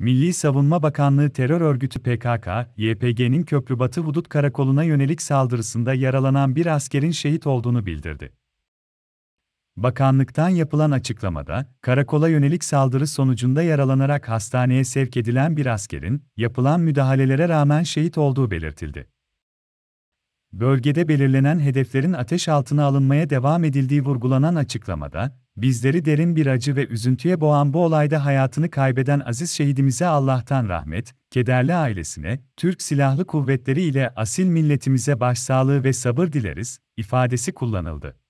Milli Savunma Bakanlığı terör örgütü PKK, YPG'nin Köprübatı Hudut Karakolu'na yönelik saldırısında yaralanan bir askerin şehit olduğunu bildirdi. Bakanlıktan yapılan açıklamada, karakola yönelik saldırı sonucunda yaralanarak hastaneye sevk edilen bir askerin, yapılan müdahalelere rağmen şehit olduğu belirtildi bölgede belirlenen hedeflerin ateş altına alınmaya devam edildiği vurgulanan açıklamada, bizleri derin bir acı ve üzüntüye boğan bu olayda hayatını kaybeden aziz şehidimize Allah'tan rahmet, kederli ailesine, Türk Silahlı Kuvvetleri ile asil milletimize başsağlığı ve sabır dileriz, ifadesi kullanıldı.